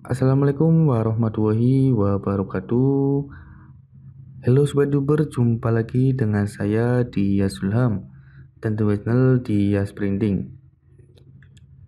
Assalamualaikum warahmatullahi wabarakatuh. Halo sobat Duber, jumpa lagi dengan saya di Yasulham dan The channel Yas Printing.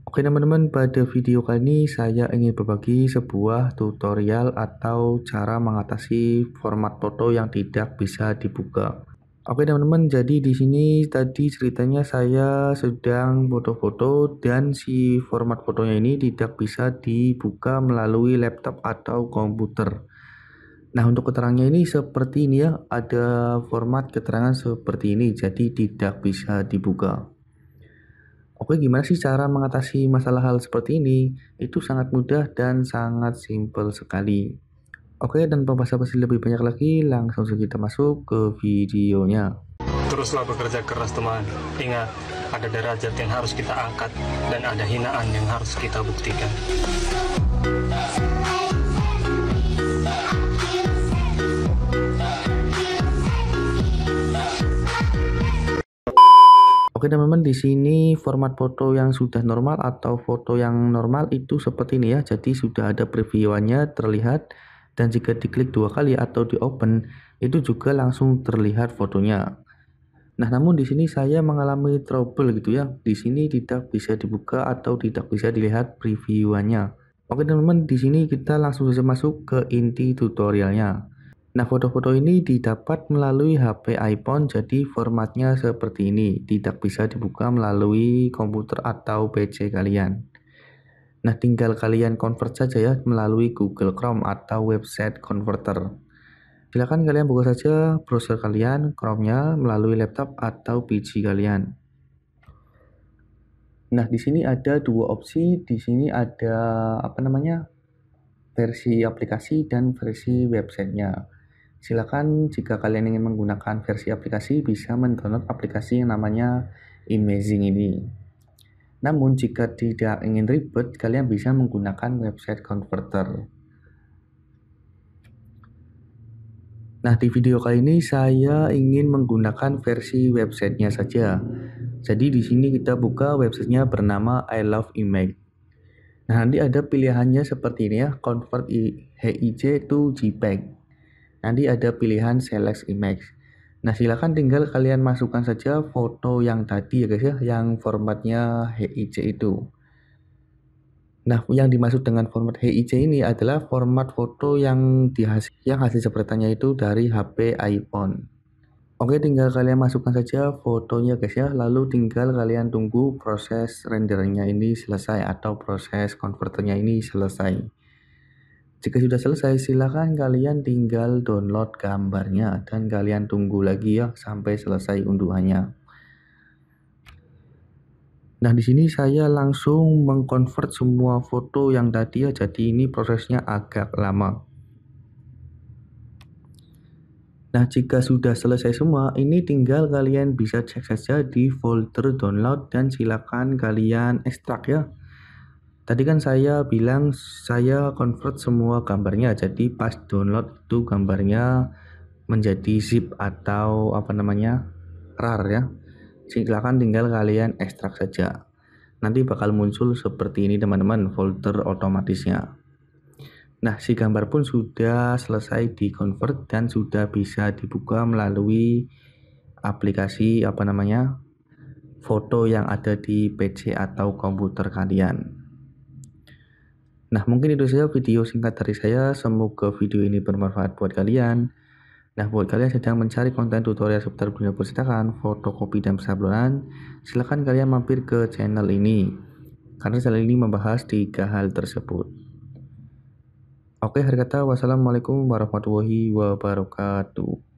Oke teman-teman, pada video kali ini saya ingin berbagi sebuah tutorial atau cara mengatasi format foto yang tidak bisa dibuka. Oke teman-teman, jadi di sini tadi ceritanya saya sedang foto-foto dan si format fotonya ini tidak bisa dibuka melalui laptop atau komputer. Nah untuk keterangannya ini seperti ini ya, ada format keterangan seperti ini, jadi tidak bisa dibuka. Oke gimana sih cara mengatasi masalah hal seperti ini? Itu sangat mudah dan sangat simpel sekali. Oke, tanpa basa-basi lebih banyak lagi, langsung saja kita masuk ke videonya. Teruslah bekerja keras teman. Ingat, ada derajat yang harus kita angkat dan ada hinaan yang harus kita buktikan. Oke teman-teman di sini format foto yang sudah normal atau foto yang normal itu seperti ini ya. Jadi sudah ada previewannya terlihat dan jika diklik dua kali atau di open itu juga langsung terlihat fotonya. Nah, namun di sini saya mengalami trouble gitu ya. Di sini tidak bisa dibuka atau tidak bisa dilihat previewannya. Oke teman-teman, di sini kita langsung saja masuk ke inti tutorialnya. Nah, foto-foto ini didapat melalui HP iPhone, jadi formatnya seperti ini, tidak bisa dibuka melalui komputer atau PC kalian. Nah, tinggal kalian convert saja ya melalui Google Chrome atau website converter. Silahkan kalian buka saja browser kalian, Chrome-nya melalui laptop atau PC kalian. Nah, di sini ada dua opsi. Di sini ada apa namanya? versi aplikasi dan versi websitenya. Silakan jika kalian ingin menggunakan versi aplikasi bisa mendownload aplikasi yang namanya Amazing ini. Namun jika tidak ingin ribet, kalian bisa menggunakan website converter. Nah, di video kali ini saya ingin menggunakan versi websitenya saja. Jadi di sini kita buka websitenya bernama I Love Image. Nah, nanti ada pilihannya seperti ini ya, convert HIJ to JPEG. Nanti ada pilihan select image. Nah, silahkan tinggal kalian masukkan saja foto yang tadi ya guys ya, yang formatnya HIC itu. Nah, yang dimaksud dengan format HIC ini adalah format foto yang dihasil yang hasil sepertinya itu dari HP iPhone. Oke, tinggal kalian masukkan saja fotonya guys ya, lalu tinggal kalian tunggu proses rendernya ini selesai atau proses konverternya ini selesai. Jika sudah selesai, silakan kalian tinggal download gambarnya dan kalian tunggu lagi ya sampai selesai unduhannya. Nah, di sini saya langsung mengkonvert semua foto yang tadi ya, jadi ini prosesnya agak lama. Nah, jika sudah selesai semua, ini tinggal kalian bisa cek saja di folder download dan silakan kalian ekstrak ya. Tadi kan saya bilang saya convert semua gambarnya jadi pas download itu gambarnya menjadi zip atau apa namanya RAR ya. Silakan tinggal kalian ekstrak saja. Nanti bakal muncul seperti ini teman-teman folder otomatisnya. Nah, si gambar pun sudah selesai di convert dan sudah bisa dibuka melalui aplikasi apa namanya foto yang ada di PC atau komputer kalian. Nah, mungkin itu saja video singkat dari saya. Semoga video ini bermanfaat buat kalian. Nah, buat kalian sedang mencari konten tutorial seputar dunia percetakan, fotokopi, dan persablonan, silahkan kalian mampir ke channel ini. Karena channel ini membahas tiga hal tersebut. Oke, hari kata, wassalamualaikum warahmatullahi wabarakatuh.